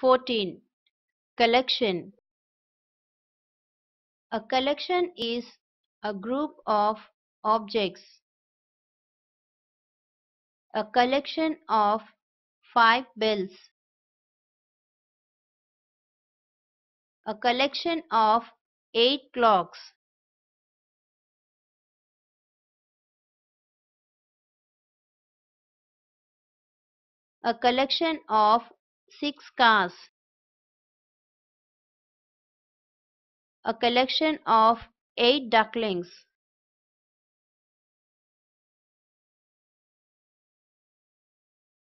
Fourteen. Collection A collection is a group of objects. A collection of five bills. A collection of eight clocks. A collection of Six Cars: A collection of eight ducklings.